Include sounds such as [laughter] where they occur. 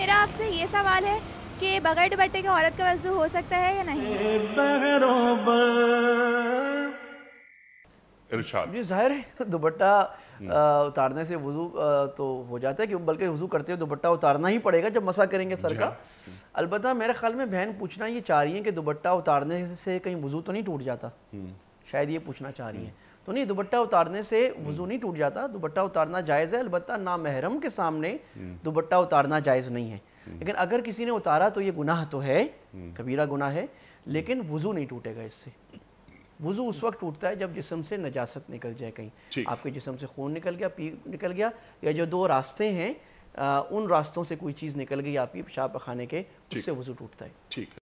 मेरा आपसे ये सवाल है कि बगैर दुपट्टे के औरत का वजू हो सकता है या नहीं जी जाहिर है [laughs] दुपट्टा हम्म। उतारने से वजू तो हो जाता है कि बल्कि वजू करते हुए दुपट्टा उतारना ही पड़ेगा जब मसा करेंगे सर का हाँ। हम्म। अलबत् मेरे ख्याल में बहन पूछना ये चाह रही है कि दुपट्टा उतारने से कहीं वजू तो नहीं टूट जाता हम्म। शायद ये पूछना चाह रही है तो नहीं दुबट्टा उतारने से हम्म। वजू नहीं टूट जाता दुबट्टा उतारना जायज़ है अलबत्त ना महरम के सामने हम्म। दुबट्टा उतारना जायज़ नहीं है हम्म। लेकिन अगर किसी ने उतारा तो ये गुनाह तो है कबीरा गुनाह है लेकिन वजू नहीं टूटेगा इससे वजू उस वक्त टूटता है जब जिसम से नजासत निकल जाए कहीं आपके जिसम से खून निकल गया पी निकल गया या जो दो रास्ते हैं आ, उन रास्तों से कोई चीज़ निकल गई आपकी पेशाब पखाने के उससे वजू टूटता है ठीक है